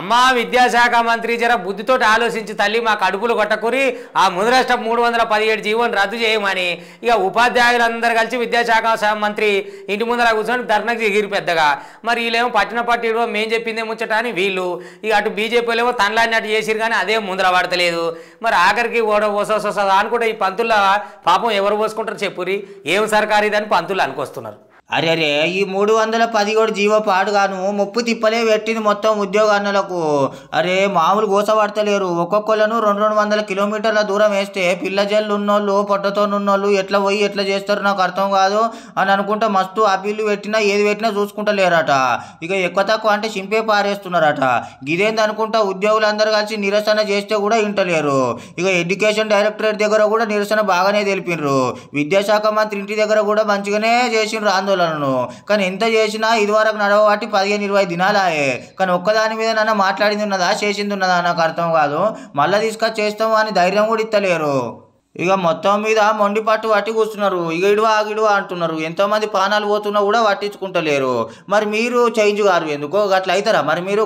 అమ్మా విద్యాశాఖ మంత్రి జర బుద్ధితో ఆలోచించి తల్లి మాకు అడుపులు కొట్టకూరి ఆ ముదిరాష్ట్ర మూడు వందల పదిహేడు జీవోని రద్దు చేయమని ఇక ఉపాధ్యాయులందరూ కలిసి విద్యాశాఖ మంత్రి ఇంటి ముందర కూర్చొని ధర్నకు దిగిరి పెద్దగా మరి వీళ్ళేమో పట్టిన పట్టిలో మేం చెప్పిందే ముచ్చట అని వీళ్ళు ఇక అటు బీజేపీలో ఏమో అటు చేసిరు కానీ అదే ముందర పడతలేదు మరి ఆఖరికి ఓడ ఓసోసోసా అనుకుంటే ఈ పంతుల పాపం ఎవరు పోసుకుంటారు చెప్పురి ఏం సర్కారు ఇదని పంతులు అనుకొస్తున్నారు అరే ఈ మూడు వందల పది కూడా జీవో పాడుగాను ముప్పు తిప్పలే పెట్టింది మొత్తం ఉద్యోగాన్నులకు అరే మామూలు గోసపడతలేరు ఒక్కొక్కళ్ళను రెండు రెండు వందల కిలోమీటర్ల దూరం వేస్తే పిల్ల జల్లు ఉన్నోళ్ళు పొట్టతో ఉన్నోళ్ళు ఎట్లా పోయి ఎట్లా చేస్తారు నాకు అర్థం కాదు అని అనుకుంటే మస్తు అప్పీళ్ళు పెట్టినా ఏది పెట్టినా చూసుకుంటలేరట ఇక ఎక్కువ తక్కువ అంటే చింపే పారేస్తున్నారట గిదేంది అనుకుంటా ఉద్యోగులందరూ కలిసి నిరసన చేస్తే కూడా ఇంటలేరు ఇక ఎడ్యుకేషన్ డైరెక్టరేట్ దగ్గర కూడా నిరసన బాగానే తెలిపినరు విద్యాశాఖ మంత్రి ఇంటి దగ్గర కూడా మంచిగానే చేసిండ్రు ఆందోళన మాట్లాడాలను కానీ ఎంత చేసినా ఇదివరకు నడవబట్టి పదిహేను ఇరవై దినాలాయే కానీ ఒక్కదాని మీద నన్ను మాట్లాడింది ఉన్నదా చేసింది ఉన్నదా నాకు అర్థం కాదు మళ్ళీ తీసుకొచ్చి చేస్తాము అని ధైర్యం కూడా ఇస్తలేరు ఇక మొత్తం మీద మొండి పట్టు పట్టి కూర్చున్నారు ఇక ఇడువా ఆగిడువా అంటున్నారు ఎంతోమంది ప్రాణాలు పోతున్నా కూడా పట్టించుకుంటలేరు మరి మీరు చేంజ్ గారు ఎందుకో అట్లా అవుతారా మరి మీరు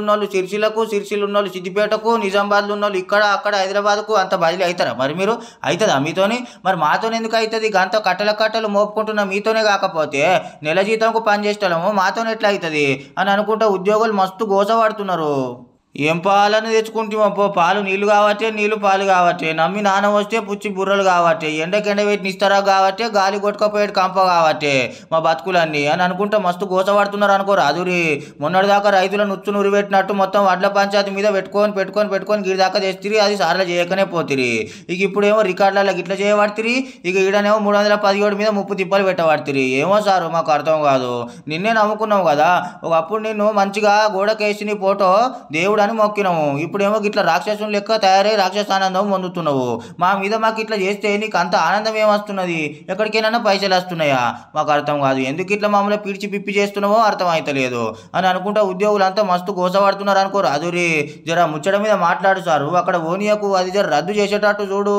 ఉన్న వాళ్ళు సిరిసిలకు సిరిసిలు వాళ్ళు సిద్దిపేటకు నిజామాబాద్లు ఉన్నోళ్ళు ఇక్కడ అక్కడ హైదరాబాద్కు అంత బదిలీ అవుతారా మరి మీరు అవుతుందా మీతోని మరి మాతోని ఎందుకు అవుతుంది గంత కట్టల కట్టలు మోపుకుంటున్న మీతోనే కాకపోతే నెల జీతంకు పనిచేసేటము మాతోనే ఎట్లా అవుతుంది అని అనుకుంటా ఉద్యోగులు మస్తు గోస ఏం పాలను తెచ్చుకుంటాం అబ్బో పాలు నీళ్లు కావట్టే నీళ్లు పాలు కావట్టే నమ్మి నాన్న వస్తే పుచ్చి బుర్రలు కావట్టే ఎండకెండ పెట్టి నిస్తారా కావట్టే గాలి కొట్టుకపోయేటి కంప కావట్టే మా బతుకులన్నీ అని అనుకుంటే మస్తు గోసపడుతున్నారు అనుకో రాదురి మొన్నటిదాకా రైతులను నుచ్చు నురిపెట్టినట్టు మొత్తం వడ్ల పంచాయతీ మీద పెట్టుకొని పెట్టుకొని పెట్టుకొని గిడి దాకా తెచ్చిరి అది సార్లు చేయకనే పోతిరి ఇక ఇప్పుడేమో రికార్డులలో గిట్ల చేయబడితిరి ఇక ఈడనేమో మూడు వందల పదిహేడు మీద ముప్పు తిప్పలు పెట్టబడితిరి ఏమో సారు మాకు అర్థం కాదు నిన్నే నమ్ముకున్నావు కదా ఒకప్పుడు నేను మంచిగా గోడకేసి నీ ఫోటో దేవుడు అని మొక్కినాము ఇప్పుడేమో ఇట్లా రాక్షసం లెక్క తయారై రాక్షస ఆనందం పొందుతున్నావు మా మీద మాకు ఇట్లా చేస్తే నీకు అంత ఆనందం ఏమొస్తున్నది ఎక్కడికైనా పైసలు వస్తున్నాయా మాకు అర్థం కాదు ఎందుకు ఇట్లా మామూలు పిడిచి పిప్పి చేస్తున్నావో అర్థం అవుతలేదు అని అనుకుంటా ఉద్యోగులంతా మస్తు కోసపడుతున్నారు అనుకోరు అదురి జర ముచ్చట మీద మాట్లాడు సారు అక్కడ ఓనియాకు అది జర రద్దు చేసేటట్టు చూడు